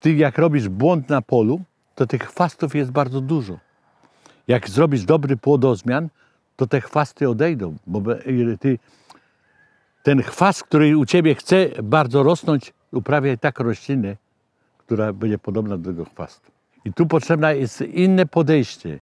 Ty jak robisz błąd na polu, to tych chwastów jest bardzo dużo. Jak zrobisz dobry płodozmian, to te chwasty odejdą, bo ty, ten chwast, który u ciebie chce bardzo rosnąć, uprawiaj tak roślinę, która będzie podobna do tego chwastu. I tu potrzebne jest inne podejście.